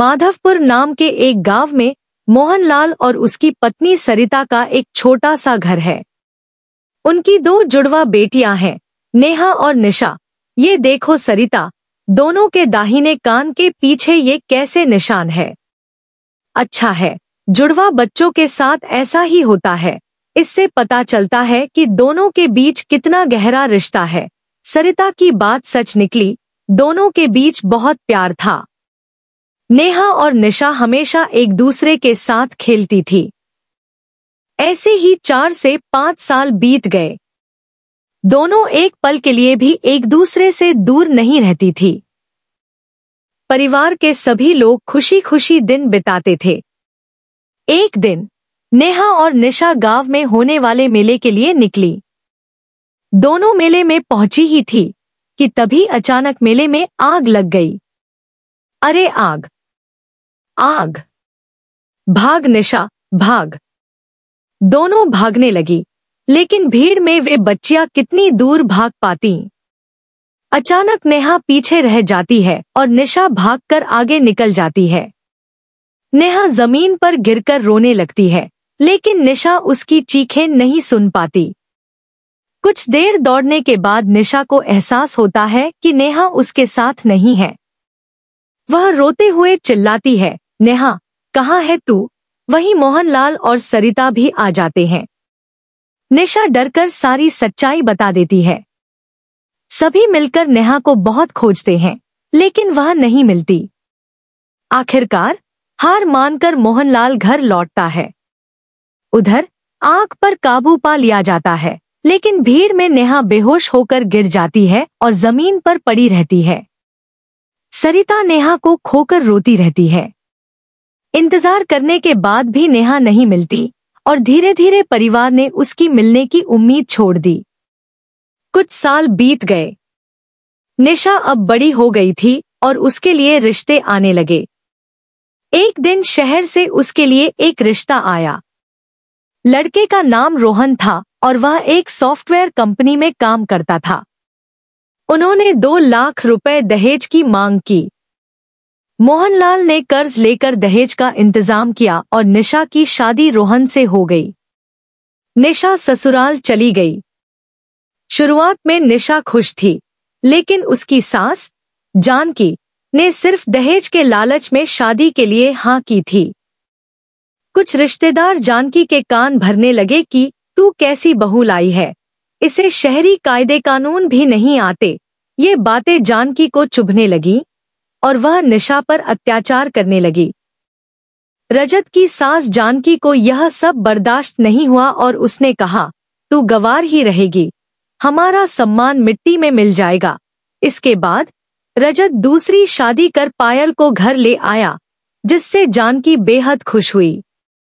माधवपुर नाम के एक गांव में मोहनलाल और उसकी पत्नी सरिता का एक छोटा सा घर है उनकी दो जुड़वा बेटियां हैं नेहा और निशा ये देखो सरिता दोनों के दाहिने कान के पीछे ये कैसे निशान है अच्छा है जुड़वा बच्चों के साथ ऐसा ही होता है इससे पता चलता है कि दोनों के बीच कितना गहरा रिश्ता है सरिता की बात सच निकली दोनों के बीच बहुत प्यार था नेहा और निशा हमेशा एक दूसरे के साथ खेलती थी ऐसे ही चार से पांच साल बीत गए दोनों एक पल के लिए भी एक दूसरे से दूर नहीं रहती थी परिवार के सभी लोग खुशी खुशी दिन बिताते थे एक दिन नेहा और निशा गांव में होने वाले मेले के लिए निकली दोनों मेले में पहुंची ही थी कि तभी अचानक मेले में आग लग गई अरे आग आग भाग निशा भाग दोनों भागने लगी लेकिन भीड़ में वे बच्चियां कितनी दूर भाग पाती अचानक नेहा पीछे रह जाती है और निशा भागकर आगे निकल जाती है नेहा जमीन पर गिरकर रोने लगती है लेकिन निशा उसकी चीखें नहीं सुन पाती कुछ देर दौड़ने के बाद निशा को एहसास होता है कि नेहा उसके साथ नहीं है वह रोते हुए चिल्लाती है नेहा कहा है तू वहीं मोहनलाल और सरिता भी आ जाते हैं निशा डरकर सारी सच्चाई बता देती है सभी मिलकर नेहा को बहुत खोजते हैं लेकिन वह नहीं मिलती आखिरकार हार मानकर मोहनलाल घर लौटता है उधर आग पर काबू पा लिया जाता है लेकिन भीड़ में नेहा बेहोश होकर गिर जाती है और जमीन पर पड़ी रहती है सरिता नेहा को खोकर रोती रहती है इंतजार करने के बाद भी नेहा नहीं मिलती और धीरे धीरे परिवार ने उसकी मिलने की उम्मीद छोड़ दी कुछ साल बीत गए निशा अब बड़ी हो गई थी और उसके लिए रिश्ते आने लगे एक दिन शहर से उसके लिए एक रिश्ता आया लड़के का नाम रोहन था और वह एक सॉफ्टवेयर कंपनी में काम करता था उन्होंने दो लाख रुपए दहेज की मांग की मोहनलाल ने कर्ज लेकर दहेज का इंतजाम किया और निशा की शादी रोहन से हो गई निशा ससुराल चली गई शुरुआत में निशा खुश थी लेकिन उसकी सास जानकी ने सिर्फ दहेज के लालच में शादी के लिए हाँ की थी कुछ रिश्तेदार जानकी के कान भरने लगे कि तू कैसी बहू लाई है इसे शहरी कायदे कानून भी नहीं आते ये बातें जानकी को चुभने लगी और वह निशा पर अत्याचार करने लगी रजत की सास जानकी को यह सब बर्दाश्त नहीं हुआ और उसने कहा तू गवार ही रहेगी हमारा सम्मान मिट्टी में मिल जाएगा इसके बाद रजत दूसरी शादी कर पायल को घर ले आया जिससे जानकी बेहद खुश हुई